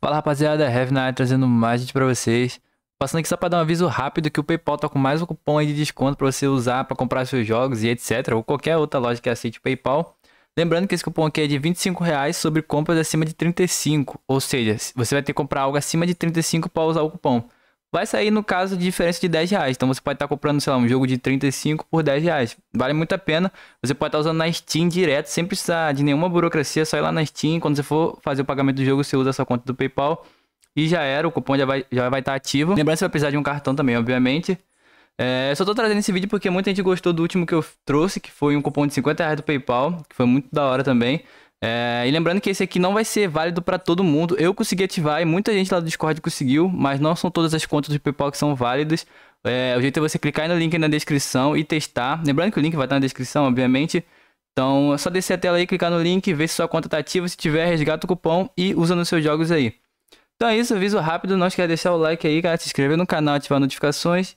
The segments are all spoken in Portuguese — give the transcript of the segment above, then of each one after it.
Fala rapaziada, Heavy Night trazendo mais gente pra vocês. Passando aqui só pra dar um aviso rápido que o PayPal tá com mais um cupom aí de desconto pra você usar pra comprar seus jogos e etc. Ou qualquer outra loja que aceite o PayPal. Lembrando que esse cupom aqui é de 25 reais sobre compras acima de 35, ou seja, você vai ter que comprar algo acima de 35 para usar o cupom vai sair no caso de diferença de 10 reais. Então você pode estar tá comprando, sei lá, um jogo de 35 por 10 reais. Vale muito a pena. Você pode estar tá usando na Steam direto, sem precisar de nenhuma burocracia. Só ir lá na Steam. Quando você for fazer o pagamento do jogo, você usa a sua conta do PayPal. E já era, o cupom já vai estar já vai tá ativo. Lembrando que você vai precisar de um cartão também, obviamente. É, só tô trazendo esse vídeo porque muita gente gostou do último que eu trouxe, que foi um cupom de 50 reais do PayPal, que foi muito da hora também. É, e lembrando que esse aqui não vai ser válido para todo mundo. Eu consegui ativar e muita gente lá do Discord conseguiu, mas não são todas as contas do PayPal que são válidas. É, o jeito é você clicar no link na descrição e testar. Lembrando que o link vai estar na descrição, obviamente. Então é só descer a tela aí, clicar no link, ver se sua conta está ativa. Se tiver, resgata o cupom e usa nos seus jogos aí. Então é isso, aviso rápido. Não esquece de deixar o like aí, cara, se inscrever no canal, ativar notificações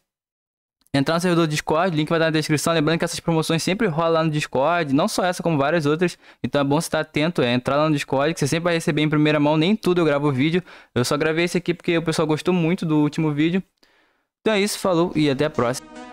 entrar no servidor do Discord, o link vai estar na descrição. Lembrando que essas promoções sempre rolam lá no Discord, não só essa, como várias outras. Então é bom estar atento, é entrar lá no Discord, que você sempre vai receber em primeira mão, nem tudo eu gravo vídeo. Eu só gravei esse aqui porque o pessoal gostou muito do último vídeo. Então é isso, falou e até a próxima.